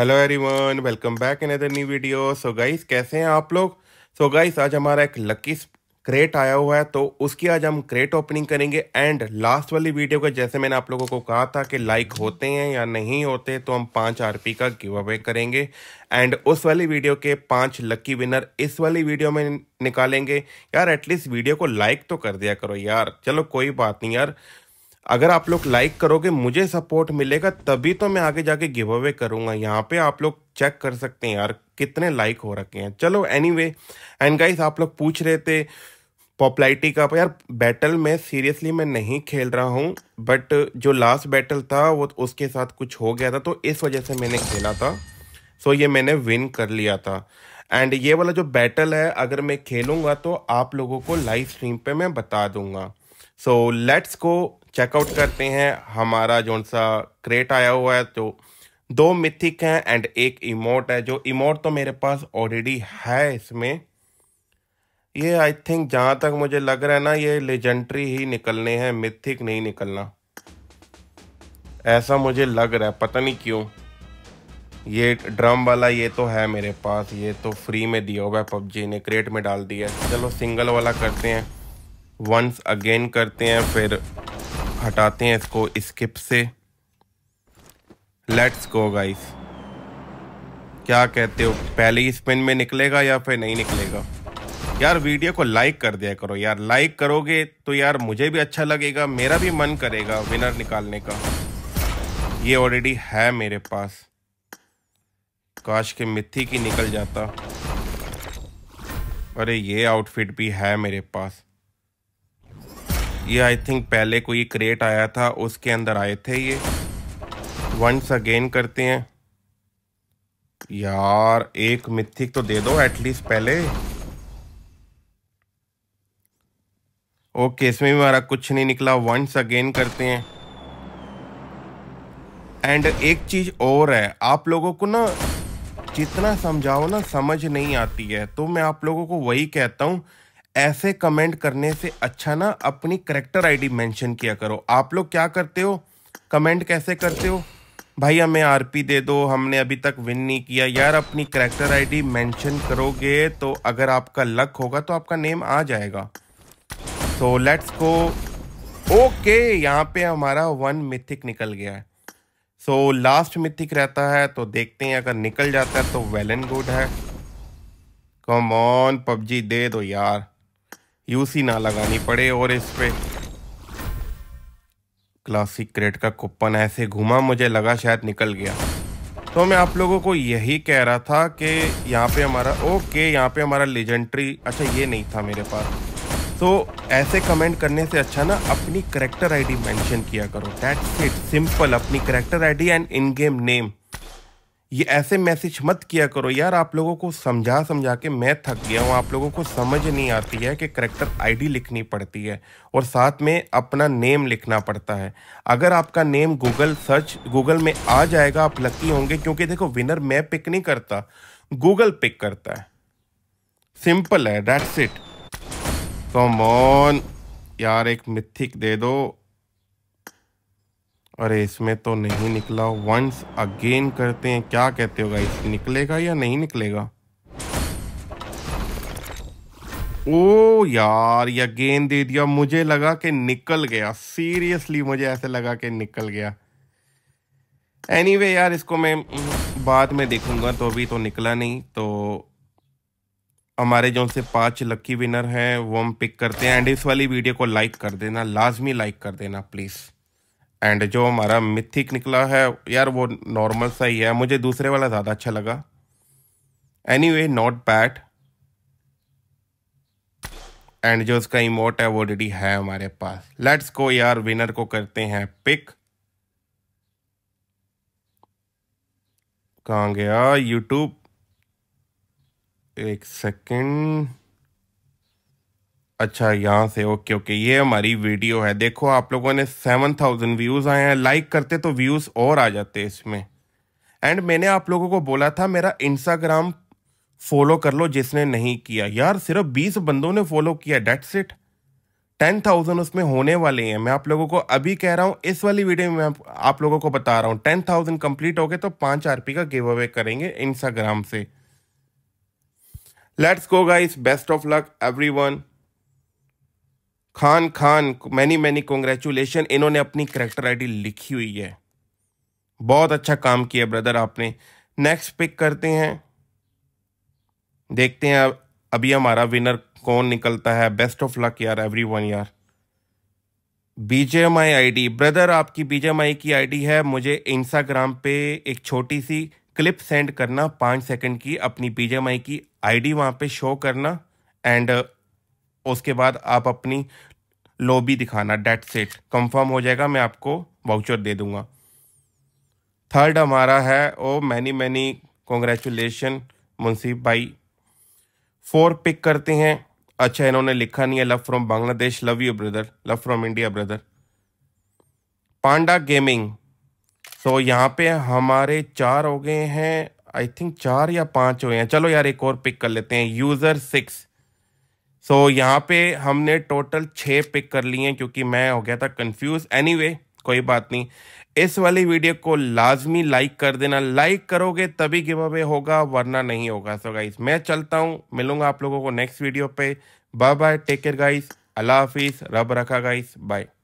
hello everyone welcome back in other new video so guys कैसे हैं आप लोग सो so गाइस आज हमारा एक लकी क्रेट आया हुआ है तो उसकी आज हम क्रेट ओपनिंग करेंगे एंड लास्ट वाली वीडियो का जैसे मैंने आप लोगों को कहा था कि लाइक होते हैं या नहीं होते तो हम पाँच पी का गिव अवे करेंगे एंड उस वाली वीडियो के पाँच लकी विनर इस वाली वीडियो में निकालेंगे यार एटलीस्ट वीडियो को लाइक तो कर दिया करो यार चलो कोई बात नहीं यार अगर आप लोग लाइक करोगे मुझे सपोर्ट मिलेगा तभी तो मैं आगे जाके गिव अवे करूंगा यहाँ पे आप लोग चेक कर सकते हैं यार कितने लाइक हो रखे हैं चलो एनी वे एंड गाइस आप लोग पूछ रहे थे पॉपुलैरिटी का यार बैटल में सीरियसली मैं नहीं खेल रहा हूँ बट जो लास्ट बैटल था वो उसके साथ कुछ हो गया था तो इस वजह से मैंने खेला था सो ये मैंने विन कर लिया था एंड ये वाला जो बैटल है अगर मैं खेलूँगा तो आप लोगों को लाइव स्ट्रीम पे मैं बता दूंगा सो लेट्स को चेकआउट करते हैं हमारा जो सा क्रेट आया हुआ है तो दो मिथिक हैं एंड एक इमोट है जो इमोट तो मेरे पास ऑलरेडी है इसमें ये आई थिंक जहाँ तक मुझे लग रहा है ना ये लेजेंडरी ही निकलने हैं मिथिक नहीं निकलना ऐसा मुझे लग रहा है पता नहीं क्यों ये ड्रम वाला ये तो है मेरे पास ये तो फ्री में दिया हुआ है पबजी ने क्रेट में डाल दिया है चलो सिंगल वाला करते हैं वंस अगेन करते हैं फिर हटाते हैं इसको स्किप से लेट्स गो गाइस क्या कहते हो पहले ही स्पिन में निकलेगा या फिर नहीं निकलेगा यार वीडियो को लाइक कर दिया करो यार लाइक करोगे तो यार मुझे भी अच्छा लगेगा मेरा भी मन करेगा विनर निकालने का ये ऑलरेडी है मेरे पास काश के मिथी की निकल जाता अरे ये आउटफिट भी है मेरे पास ये आई थिंक पहले कोई क्रेट आया था उसके अंदर आए थे ये वंस अगेन करते हैं यार एक मिथिक तो दे दो एटलीस्ट पहले ओके इसमें भी हमारा कुछ नहीं निकला वंस अगेन करते हैं एंड एक चीज और है आप लोगों को ना जितना समझाओ ना समझ नहीं आती है तो मैं आप लोगों को वही कहता हूं ऐसे कमेंट करने से अच्छा ना अपनी करेक्टर आईडी मेंशन किया करो आप लोग क्या करते हो कमेंट कैसे करते हो भाई हमें आरपी दे दो हमने अभी तक विन नहीं किया यार अपनी करेक्टर आईडी मेंशन करोगे तो अगर आपका लक होगा तो आपका नेम आ जाएगा सो लेट्स गो ओके यहाँ पे हमारा वन मिथिक निकल गया है सो लास्ट मिथिक रहता है तो देखते हैं अगर निकल जाता है तो वेल एंड गुड है कमॉन ऑन पबजी दे दो यार यूसी ना लगानी पड़े और इस पे क्लासिक क्रेट का कुपन ऐसे घुमा मुझे लगा शायद निकल गया तो मैं आप लोगों को यही कह रहा था कि यहाँ पे हमारा ओके यहाँ पे हमारा लेजेंडरी अच्छा ये नहीं था मेरे पास तो ऐसे कमेंट करने से अच्छा ना अपनी करेक्टर आईडी मेंशन किया करो डेट्स इट सिंपल अपनी character ID and in game name ये ऐसे मैसेज मत किया करो यार आप लोगों को समझा समझा के मैं थक गया हूँ आप लोगों को समझ नहीं आती है कि करेक्टर आईडी लिखनी पड़ती है और साथ में अपना नेम लिखना पड़ता है अगर आपका नेम गूगल सर्च गूगल में आ जाएगा आप लकी होंगे क्योंकि देखो विनर मैं पिक नहीं करता गूगल पिक करता है सिंपल है डेट्स इट कम यार एक मिथिक दे दो अरे इसमें तो नहीं निकला वंस अगेन करते हैं क्या कहते हो गाइस निकलेगा या नहीं निकलेगा ओ यार ये गेंद दे दिया मुझे लगा कि निकल गया सीरियसली मुझे ऐसे लगा कि निकल गया एनीवे anyway, यार इसको मैं हम्म, बाद में देखूंगा तो अभी तो निकला नहीं तो हमारे जो से पांच लकी विनर हैं वो हम पिक करते हैं एंड इस वाली वीडियो को लाइक कर देना लाजमी लाइक कर देना प्लीज़ एंड जो हमारा मिथिक निकला है यार वो नॉर्मल सा ही है मुझे दूसरे वाला ज़्यादा अच्छा लगा anyway not bad and जो उसका इमोट है वो ऑलरेडी है हमारे पास लेट्स गो यार विनर को करते हैं पिक कहाँ गया यूट्यूब एक सेकेंड अच्छा यहाँ से ओके ओके ये हमारी वीडियो है देखो आप लोगों ने सेवन थाउजेंड व्यूज़ आए हैं लाइक करते तो व्यूज़ और आ जाते इसमें एंड मैंने आप लोगों को बोला था मेरा इंस्टाग्राम फॉलो कर लो जिसने नहीं किया यार सिर्फ बीस बंदों ने फॉलो किया डेट्स इट टेन थाउजेंड उसमें होने वाले हैं मैं आप लोगों को अभी कह रहा हूँ इस वाली वीडियो में आप लोगों को बता रहा हूँ टेन थाउजेंड कंप्लीट हो गए तो पाँच आर का गिव अवे करेंगे इंस्टाग्राम से let's go guys best of luck everyone Khan Khan many many congratulation इन्होंने अपनी करेक्टर आईडी लिखी हुई है बहुत अच्छा काम किया ब्रदर आपने नेक्स्ट पिक करते हैं देखते हैं अभी हमारा विनर कौन निकलता है बेस्ट ऑफ लक यार एवरी वन यार बीजेएमआई आईडी ब्रदर आपकी बीजेएमआई की आईडी है मुझे इंस्टाग्राम पे एक छोटी सी क्लिप सेंड करना पाँच सेकंड की अपनी बीजेएमआई की आईडी वहाँ पर शो करना एंड उसके बाद आप अपनी लॉबी दिखाना डेट सेट कंफर्म हो जाएगा मैं आपको वाउचर दे दूंगा थर्ड हमारा है oh many many congratulation Munsif भाई फोर पिक करते हैं अच्छा इन्होंने लिखा नहीं है love from Bangladesh love you brother love from India brother Panda Gaming so, यहाँ पे हमारे चार हो गए हैं आई थिंक चार या पांच हो गए हैं चलो यार एक और पिक कर लेते हैं यूज़र सिक्स सो so, यहाँ पे हमने टोटल छः पिक कर लिए हैं क्योंकि मैं हो गया था कंफ्यूज एनीवे anyway, कोई बात नहीं इस वाली वीडियो को लाजमी लाइक कर देना लाइक करोगे तभी गिव अवे होगा वरना नहीं होगा सो so, गाइस मैं चलता हूँ मिलूंगा आप लोगों को नेक्स्ट वीडियो पे bye bye take care guys अल्लाह हाफिज़ रब रखा गाइस बाय